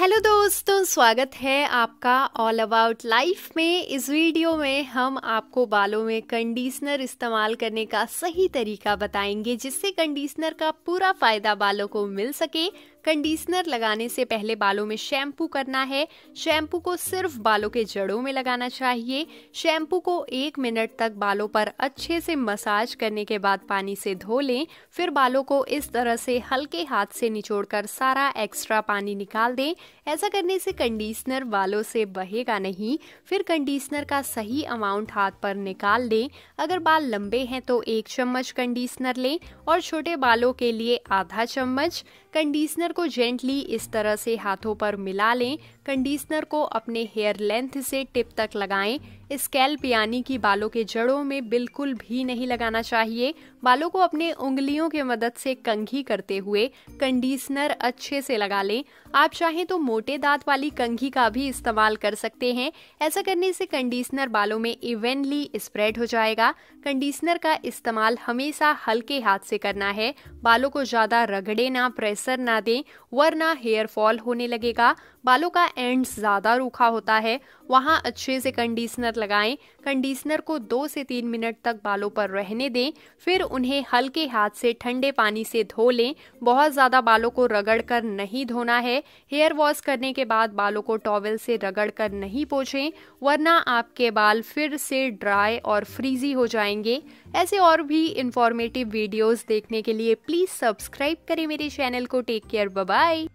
hello दोस्तों स्वागत है आपका ऑल अबाउट लाइफ में इस वीडियो में हम आपको बालों में कंडीशनर इस्तेमाल करने का सही तरीका बताएंगे जिससे कंडीशनर का पूरा फायदा बालों को मिल सके कंडीशनर लगाने से पहले बालों में शैम्पू करना है शैम्पू को सिर्फ बालों के जड़ों में लगाना चाहिए शैम्पू को एक मिनट तक बालों पर अच्छे से मसाज करने के बाद पानी से धो लें फिर बालों को इस तरह से हल्के हाथ से निचोड़कर सारा एक्स्ट्रा पानी निकाल दें ऐसा करने से कंडीशनर बालों से बहेगा नहीं फिर कंडीशनर का सही अमाउंट हाथ पर निकाल लें अगर बाल लंबे हैं तो एक चम्मच कंडीशनर लें और छोटे बालों के लिए आधा चम्मच कंडीशनर को जेंटली इस तरह से हाथों पर मिला लें कंडीशनर को अपने हेयर लेंथ से टिप तक लगाएं स्कैल्प यानी कि बालों के जड़ों में बिल्कुल भी नहीं लगाना चाहिए बालों को अपने उंगलियों के मदद से कंघी करते हुए कंडीशनर अच्छे से लगा लें आप चाहें तो मोटे दांत वाली कंघी का भी इस्तेमाल कर सकते हैं ऐसा करने से कंडीशनर बालों में इवेंटली स्प्रेड हो जाएगा कंडीशनर का इस्तेमाल हमेशा हल्के हाथ से करना है बालों को ज़्यादा रगड़े ना प्रेशर ना दें वरना हेयर फॉल होने लगेगा बालों का एंड ज़्यादा रूखा होता है वहाँ अच्छे से कंडीशनर लगाएं कंडीशनर को दो से तीन मिनट तक बालों पर रहने दें फिर उन्हें हल्के हाथ से ठंडे पानी से धो लें बहुत ज़्यादा बालों को रगड़ कर नहीं धोना है हेयर वॉश करने के बाद बालों को टॉवेल से रगड़ कर नहीं पोछें वरना आपके बाल फिर से ड्राई और फ्रीजी हो जाएंगे ऐसे और भी इंफॉर्मेटिव वीडियोस देखने के लिए प्लीज़ सब्सक्राइब करें मेरे चैनल को टेक केयर बाय